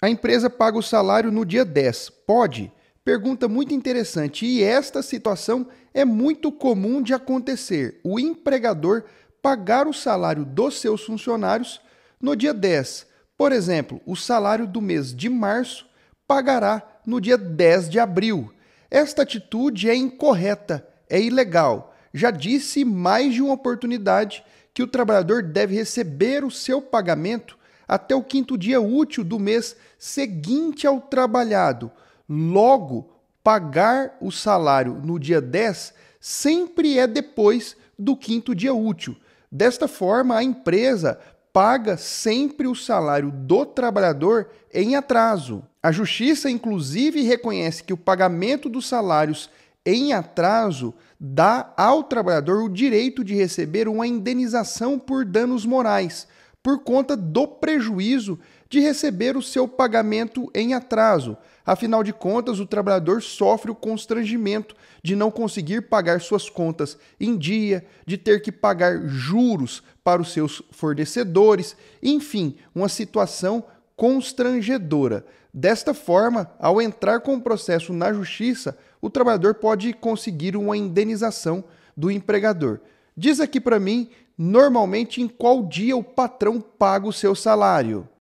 A empresa paga o salário no dia 10. Pode? Pergunta muito interessante. E esta situação é muito comum de acontecer. O empregador pagar o salário dos seus funcionários no dia 10. Por exemplo, o salário do mês de março pagará no dia 10 de abril. Esta atitude é incorreta, é ilegal. Já disse mais de uma oportunidade que o trabalhador deve receber o seu pagamento até o quinto dia útil do mês seguinte ao trabalhado. Logo, pagar o salário no dia 10 sempre é depois do quinto dia útil. Desta forma, a empresa paga sempre o salário do trabalhador em atraso. A Justiça, inclusive, reconhece que o pagamento dos salários em atraso dá ao trabalhador o direito de receber uma indenização por danos morais, por conta do prejuízo de receber o seu pagamento em atraso. Afinal de contas, o trabalhador sofre o constrangimento de não conseguir pagar suas contas em dia, de ter que pagar juros para os seus fornecedores, enfim, uma situação constrangedora. Desta forma, ao entrar com o processo na justiça, o trabalhador pode conseguir uma indenização do empregador. Diz aqui para mim normalmente em qual dia o patrão paga o seu salário.